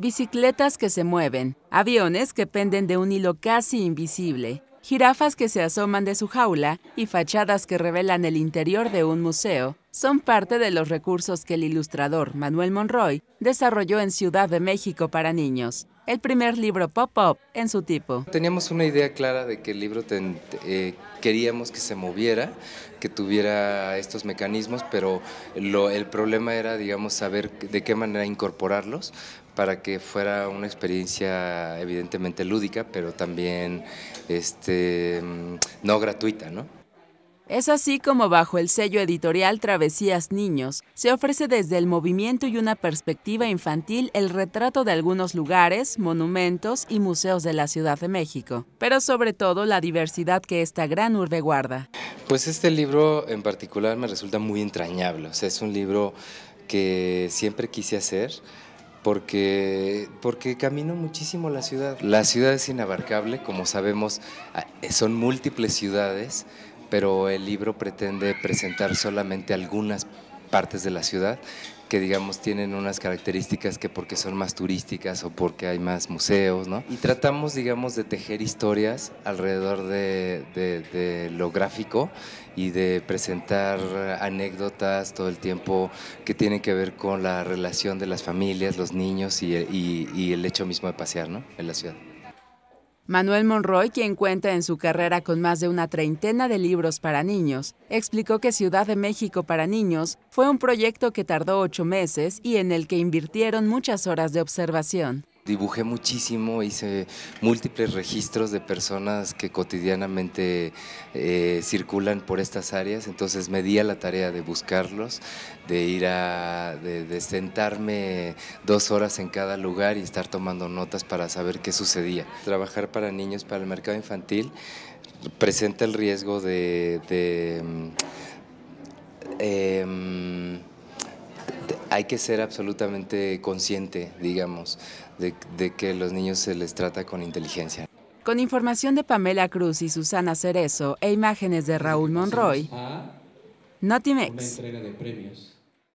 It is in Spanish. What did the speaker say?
bicicletas que se mueven, aviones que penden de un hilo casi invisible, jirafas que se asoman de su jaula y fachadas que revelan el interior de un museo son parte de los recursos que el ilustrador Manuel Monroy desarrolló en Ciudad de México para niños, el primer libro pop-up en su tipo. Teníamos una idea clara de que el libro eh, queríamos que se moviera, que tuviera estos mecanismos, pero el problema era, digamos, saber de qué manera incorporarlos para que fuera una experiencia evidentemente lúdica, pero también este, mm, no gratuita, ¿no? Es así como bajo el sello editorial Travesías Niños se ofrece desde el movimiento y una perspectiva infantil el retrato de algunos lugares, monumentos y museos de la Ciudad de México, pero sobre todo la diversidad que esta gran urbe guarda. Pues este libro en particular me resulta muy entrañable, o sea, es un libro que siempre quise hacer porque, porque camino muchísimo la ciudad. La ciudad es inabarcable, como sabemos, son múltiples ciudades, pero el libro pretende presentar solamente algunas partes de la ciudad que digamos tienen unas características que porque son más turísticas o porque hay más museos, ¿no? Y tratamos, digamos, de tejer historias alrededor de, lo gráfico y de presentar anécdotas todo el tiempo que tienen que ver con la relación de las familias, los niños y, y el hecho mismo de pasear, ¿no? En la ciudad. Manuel Monroy, quien cuenta en su carrera con más de una treintena de libros para niños, explicó que Ciudad de México para Niños fue un proyecto que tardó ocho meses y en el que invirtieron muchas horas de observación. Dibujé muchísimo, hice múltiples registros de personas que cotidianamente eh, circulan por estas áreas, entonces me di a la tarea de buscarlos, de ir a, de, sentarme dos horas en cada lugar y estar tomando notas para saber qué sucedía. Trabajar para niños, para el mercado infantil, presenta el riesgo de... Mm, em, hay que ser absolutamente consciente, digamos, de, que que los niños se les trata con inteligencia. Con información de Pamela Cruz y Susana Cerezo e imágenes de Raúl Monroy, ah, Notimex.